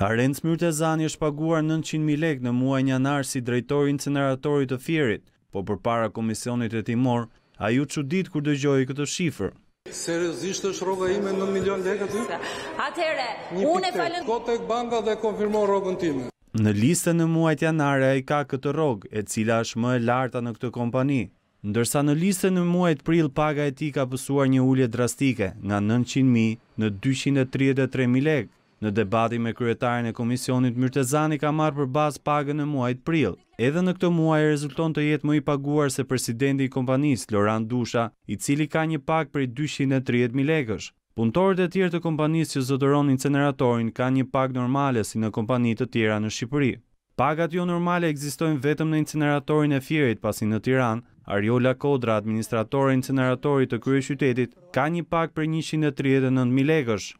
Arenc Myrtezani është paguar 900.000 lek në muaj njanar si drejtori inceneratorit të firit, po për para komisionit e timor, a ju që ditë kur dëgjoj këtë shifër. Seriosisht është roga ime 9 milion lek aty? Atere, unë e falen... Kote banka dhe konfirmo rogën time. Në liste në muajt janare a ka këtë rogë, e cila është më e larta në këtë kompani. Ndërsa në liste në muajt pril paga e ti ka pësuar një ullje drastike, nga 900.000 në 233.000 lekë. Në debati me kryetarën e komisionit, Myrtezani ka marrë për bazë pagën e muajt prill. Edhe në këtë muaj e rezulton të jetë më i paguar se presidenti i kompanisë, Loran Dusha, i cili ka një pagë për 230.000 lekësh. Puntorët e tjerë të kompanisë që zotëron inceneratorin ka një pagë normale si në kompanitë të tjera në Shqipëri. Pagat jo normale egzistojnë vetëm në inceneratorin e fjerit pasi në Tiran, Ariola Kodra, e inceneratorit të kërë qytetit, ka një pak për 139.000 lekësh,